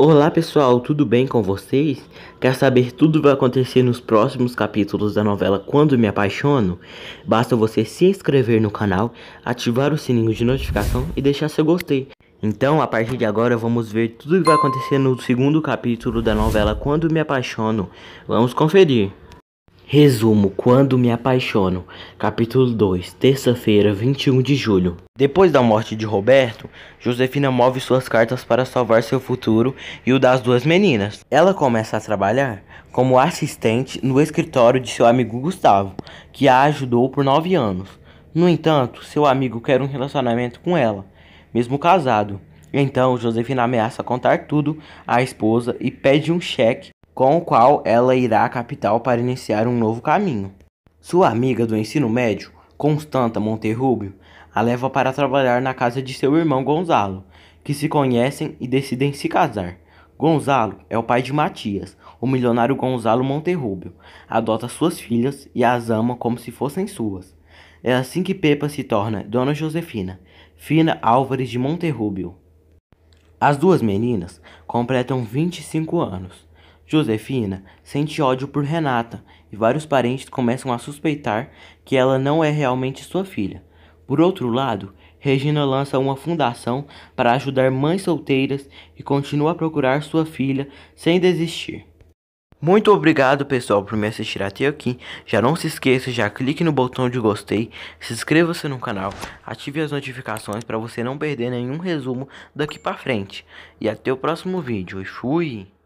Olá pessoal, tudo bem com vocês? Quer saber tudo o que vai acontecer nos próximos capítulos da novela Quando Me Apaixono? Basta você se inscrever no canal, ativar o sininho de notificação e deixar seu gostei. Então, a partir de agora, vamos ver tudo o que vai acontecer no segundo capítulo da novela Quando Me Apaixono. Vamos conferir. Resumo: Quando me apaixono. Capítulo 2, terça-feira, 21 de julho. Depois da morte de Roberto, Josefina move suas cartas para salvar seu futuro e o das duas meninas. Ela começa a trabalhar como assistente no escritório de seu amigo Gustavo, que a ajudou por nove anos. No entanto, seu amigo quer um relacionamento com ela, mesmo casado. Então, Josefina ameaça contar tudo à esposa e pede um cheque com o qual ela irá à capital para iniciar um novo caminho. Sua amiga do ensino médio, Constanta Monterrubio, a leva para trabalhar na casa de seu irmão Gonzalo, que se conhecem e decidem se casar. Gonzalo é o pai de Matias, o milionário Gonzalo Monterrubio. Adota suas filhas e as ama como se fossem suas. É assim que Pepa se torna Dona Josefina, Fina Álvares de Monterrubio. As duas meninas completam 25 anos Josefina sente ódio por Renata e vários parentes começam a suspeitar que ela não é realmente sua filha. Por outro lado, Regina lança uma fundação para ajudar mães solteiras e continua a procurar sua filha sem desistir. Muito obrigado pessoal por me assistir até aqui. Já não se esqueça, já clique no botão de gostei, se inscreva-se no canal, ative as notificações para você não perder nenhum resumo daqui para frente. E até o próximo vídeo. fui!